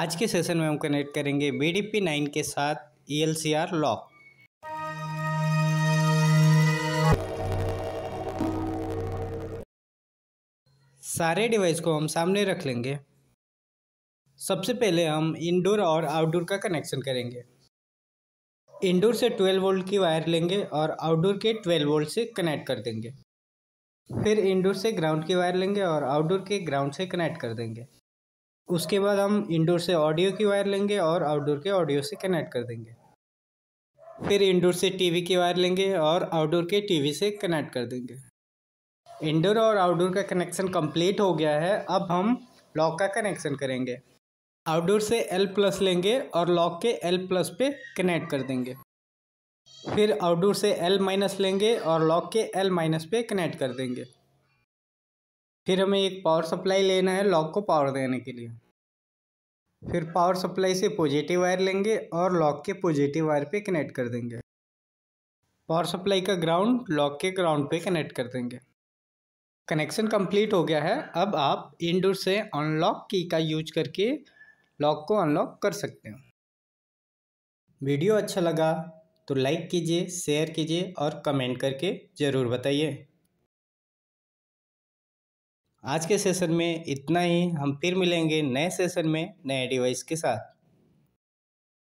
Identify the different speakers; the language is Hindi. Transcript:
Speaker 1: आज के सेशन में हम कनेक्ट करेंगे बी डी पी नाइन के साथ E L C R lock सारे डिवाइस को हम सामने रख लेंगे सबसे पहले हम इंडोर और आउटडोर का कनेक्शन करेंगे इंडोर से 12 वोल्ट की वायर लेंगे और आउटडोर के 12 वोल्ट से कनेक्ट कर देंगे फिर इंडोर से ग्राउंड की वायर लेंगे और आउटडोर के ग्राउंड से कनेक्ट कर देंगे उसके बाद हम इंडोर से ऑडियो की वायर लेंगे और आउटडोर के ऑडियो से कनेक्ट कर देंगे फिर इंडोर से टीवी की वायर लेंगे और आउटडोर के टीवी से कनेक्ट कर देंगे इंडोर और आउटडोर का कनेक्शन कंप्लीट हो गया है अब हम लॉक का कनेक्शन करेंगे आउटडोर से एल प्लस लेंगे और लॉक के एल प्लस पे कनेक्ट कर देंगे फिर आउटडोर से एल माइनस लेंगे और लॉक के एल माइनस पे कनेक्ट कर देंगे फिर हमें एक पावर सप्लाई लेना है लॉक को पावर देने के लिए फिर पावर सप्लाई से पॉजिटिव वायर लेंगे और लॉक के पॉजिटिव वायर पे कनेक्ट कर देंगे पावर सप्लाई का ग्राउंड लॉक के ग्राउंड पे कनेक्ट कर देंगे कनेक्शन कंप्लीट हो गया है अब आप इंडोर से अनलॉक की का यूज करके लॉक को अनलॉक कर सकते हो वीडियो अच्छा लगा तो लाइक कीजिए शेयर कीजिए और कमेंट करके ज़रूर बताइए आज के सेशन में इतना ही हम फिर मिलेंगे नए सेशन में नए डिवाइस के साथ